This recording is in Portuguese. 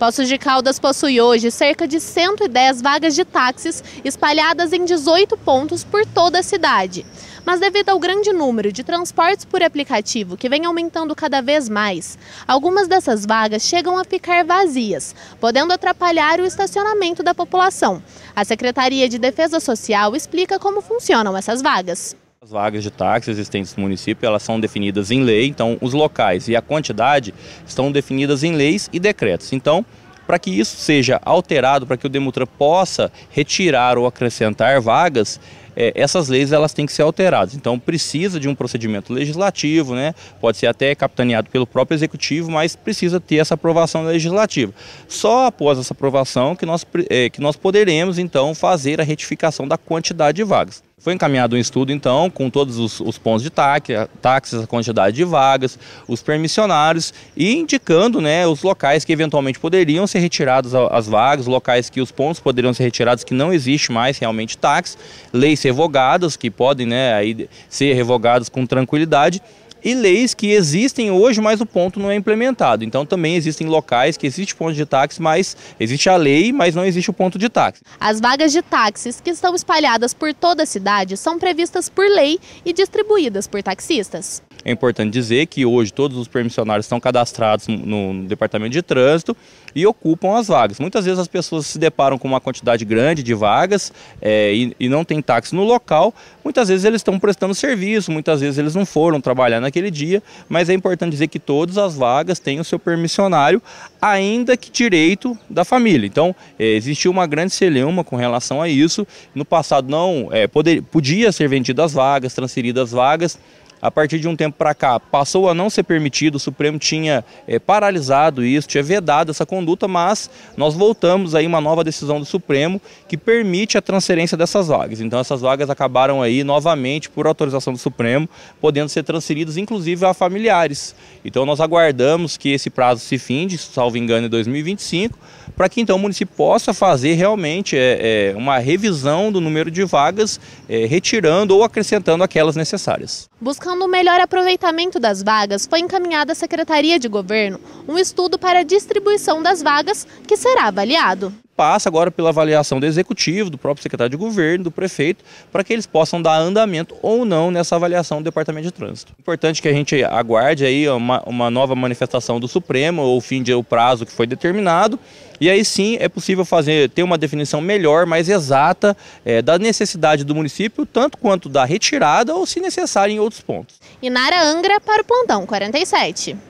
Poços de Caldas possui hoje cerca de 110 vagas de táxis espalhadas em 18 pontos por toda a cidade. Mas devido ao grande número de transportes por aplicativo que vem aumentando cada vez mais, algumas dessas vagas chegam a ficar vazias, podendo atrapalhar o estacionamento da população. A Secretaria de Defesa Social explica como funcionam essas vagas. As vagas de táxi existentes no município, elas são definidas em lei, então os locais e a quantidade estão definidas em leis e decretos. Então, para que isso seja alterado, para que o Demutra possa retirar ou acrescentar vagas, é, essas leis elas têm que ser alteradas. Então precisa de um procedimento legislativo, né? pode ser até capitaneado pelo próprio executivo, mas precisa ter essa aprovação legislativa. Só após essa aprovação que nós, é, que nós poderemos então fazer a retificação da quantidade de vagas. Foi encaminhado um estudo, então, com todos os, os pontos de táxi, táxis, a quantidade de vagas, os permissionários e indicando né, os locais que eventualmente poderiam ser retirados as vagas, locais que os pontos poderiam ser retirados, que não existe mais realmente táxi, leis revogadas, que podem né, aí ser revogadas com tranquilidade e leis que existem hoje, mas o ponto não é implementado. Então também existem locais que existe ponto de táxi, mas existe a lei, mas não existe o ponto de táxi. As vagas de táxis que estão espalhadas por toda a cidade são previstas por lei e distribuídas por taxistas. É importante dizer que hoje todos os permissionários estão cadastrados no Departamento de Trânsito e ocupam as vagas. Muitas vezes as pessoas se deparam com uma quantidade grande de vagas é, e, e, não tem táxi no local. Muitas vezes eles estão prestando serviço, muitas vezes eles não foram trabalhar naquele dia, mas é importante dizer que todas as vagas têm o seu permissionário, ainda que direito da família. Então, é, existiu uma grande celeuma com relação a isso. No passado não é, poder, podia ser vendidas vagas, transferidas vagas, a partir de um tempo para cá, passou a não ser permitido, o Supremo tinha é, paralisado isso, tinha vedado essa conduta, mas nós voltamos aí uma nova decisão do Supremo que permite a transferência dessas vagas. Então essas vagas acabaram aí novamente por autorização do Supremo, podendo ser transferidas inclusive a familiares. Então nós aguardamos que esse prazo se finde, salvo engano, em 2025, para que então o município possa fazer realmente é, é, uma revisão do número de vagas, retirando ou acrescentando aquelas necessárias buscando um melhor aproveitamento das vagas, foi encaminhado à Secretaria de Governo um estudo para a distribuição das vagas que será avaliado passa agora pela avaliação do executivo, do próprio secretário de governo, do prefeito, para que eles possam dar andamento ou não nessa avaliação do Departamento de Trânsito. Importante que a gente aguarde aí uma, uma nova manifestação do Supremo ou fim de o prazo que foi determinado. E aí sim é possível fazer, ter uma definição melhor, mais exata é, da necessidade do município, tanto quanto da retirada ou se necessário em outros pontos. Inara Angra para o Plantão 47.